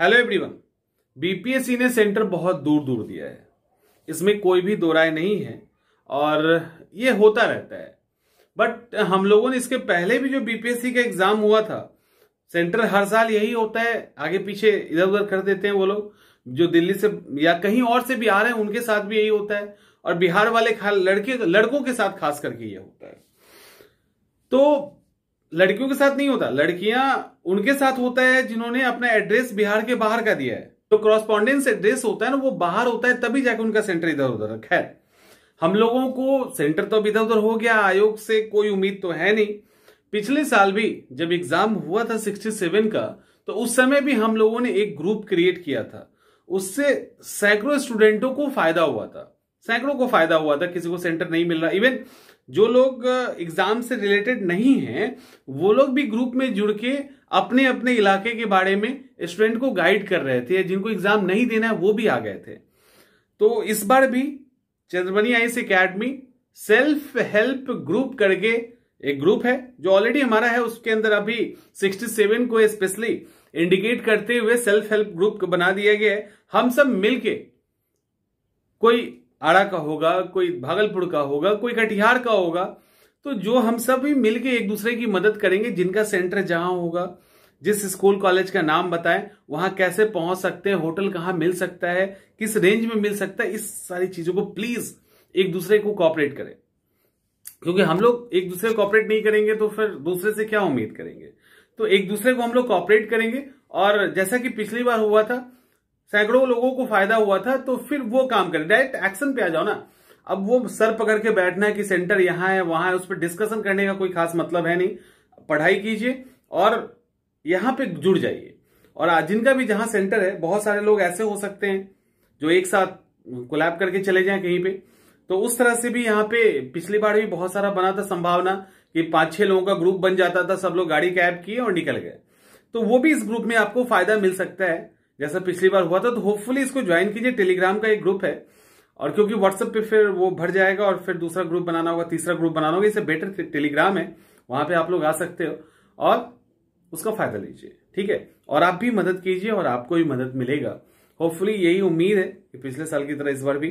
hello everyone BPSC ने centre बहुत दूर दूर दिया है इसमें कोई भी दो राय नहीं है और ये होता रहता है बट हम लोगों ने इसके पहले भी जो बीपीएससी का एग्जाम हुआ था सेंटर हर साल यही होता है आगे पीछे इधर उधर कर देते हैं वो लोग जो दिल्ली से या कहीं और से बिहार है उनके साथ भी यही होता है और बिहार वाले लड़के लड़कों के साथ खास करके ये होता है तो लड़कियों के साथ नहीं होता लड़कियां उनके साथ होता है जिन्होंने अपना एड्रेस बिहार के बाहर का दिया है तो क्रॉस्पॉन्डेंस एड्रेस होता है ना वो बाहर होता है तभी जाके उनका सेंटर इधर उधर खैर हम लोगों को सेंटर तो इधर उधर हो गया आयोग से कोई उम्मीद तो है नहीं पिछले साल भी जब एग्जाम हुआ था 67 का तो उस समय भी हम लोगों ने एक ग्रुप क्रिएट किया था उससे सैकड़ों स्टूडेंटों को फायदा हुआ था सैकड़ों को फायदा हुआ था किसी को सेंटर नहीं मिल रहा इवन जो लोग एग्जाम से रिलेटेड नहीं हैं वो लोग भी ग्रुप में जुड़ के अपने अपने इलाके के बारे में स्टूडेंट को गाइड कर रहे थे जिनको एग्जाम नहीं देना है वो भी आ गए थे तो इस बार भी Chandramani IAS academy self help group करके एक ग्रुप है जो ऑलरेडी हमारा है उसके अंदर अभी 67 को स्पेशली इंडिकेट करते हुए सेल्फ हेल्प ग्रुप को बना दिया गया है हम सब मिलके कोई आड़ा का होगा कोई भागलपुर का होगा कोई कटिहार का होगा तो जो हम सब भी मिलके एक दूसरे की मदद करेंगे जिनका सेंटर जहां होगा जिस स्कूल कॉलेज का नाम बताएं वहां कैसे पहुंच सकते हैं होटल कहां मिल सकता है किस रेंज में मिल सकता है इस सारी चीजों को प्लीज एक दूसरे को कॉपरेट करें क्योंकि हम लोग एक दूसरे को कॉपरेट नहीं करेंगे तो फिर दूसरे से क्या उम्मीद करेंगे तो एक दूसरे को हम लोग कॉपरेट करेंगे और जैसा कि पिछली बार हुआ था सैकड़ों लोगों को फायदा हुआ था तो फिर वो काम करें डायरेक्ट एक्शन पे आ जाओ ना अब वो सर पकड़ के बैठना है कि सेंटर यहां है वहां है उस पर डिस्कशन करने का कोई खास मतलब है नहीं पढ़ाई कीजिए और यहां पे जुड़ जाइए और आज जिनका भी जहां सेंटर है बहुत सारे लोग ऐसे हो सकते हैं जो एक साथ कोलैप करके चले जाएं कहीं पे तो उस तरह से भी यहाँ पे पिछली बार भी बहुत सारा बना था संभावना कि पांच छह लोगों का ग्रुप बन जाता था सब लोग गाड़ी कैब किए और निकल गए तो वो भी इस ग्रुप में आपको फायदा मिल सकता है जैसा पिछली बार हुआ था तो होपफुली इसको ज्वाइन कीजिए टेलीग्राम का एक ग्रुप है और क्योंकि व्हाट्सएप पे फिर वो भर जाएगा और फिर दूसरा ग्रुप बनाना होगा तीसरा ग्रुप बनाना होगा इसे बेटर टेलीग्राम है वहां पे आप लोग आ सकते हो और उसका फायदा लीजिए ठीक है और आप भी मदद कीजिए और आपको भी मदद मिलेगा होपफुली यही उम्मीद है कि पिछले साल की तरह इस बार भी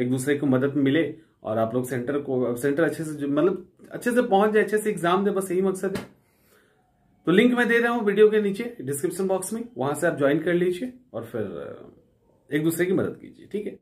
एक दूसरे को मदद मिले और आप लोग सेंटर को सेंटर अच्छे से मतलब अच्छे से पहुंच जाए अच्छे से एग्जाम दे बस यही मकसद है तो लिंक मैं दे रहा हूं वीडियो के नीचे डिस्क्रिप्शन बॉक्स में वहां से आप ज्वाइन कर लीजिए और फिर एक दूसरे की मदद कीजिए ठीक है